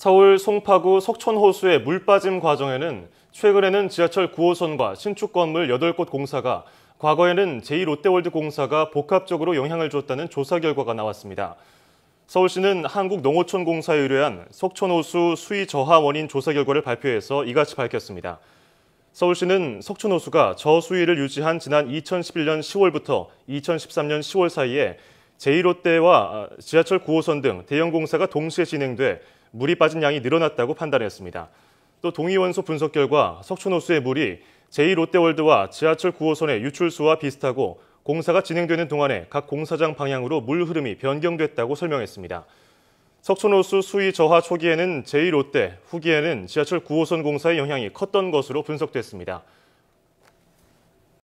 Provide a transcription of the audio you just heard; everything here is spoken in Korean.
서울 송파구 석촌호수의 물빠짐 과정에는 최근에는 지하철 9호선과 신축 건물 8곳 공사가 과거에는 제2롯데월드 공사가 복합적으로 영향을 줬다는 조사 결과가 나왔습니다. 서울시는 한국농어촌공사에 의뢰한 석촌호수 수위 저하 원인 조사 결과를 발표해서 이같이 밝혔습니다. 서울시는 석촌호수가 저수위를 유지한 지난 2011년 10월부터 2013년 10월 사이에 제1롯데와 아, 지하철 9호선 등 대형 공사가 동시에 진행돼 물이 빠진 양이 늘어났다고 판단했습니다. 또 동의원소 분석 결과 석촌호수의 물이 제1롯데월드와 지하철 9호선의 유출수와 비슷하고 공사가 진행되는 동안에 각 공사장 방향으로 물 흐름이 변경됐다고 설명했습니다. 석촌호수 수위 저하 초기에는 제1롯데 후기에는 지하철 9호선 공사의 영향이 컸던 것으로 분석됐습니다.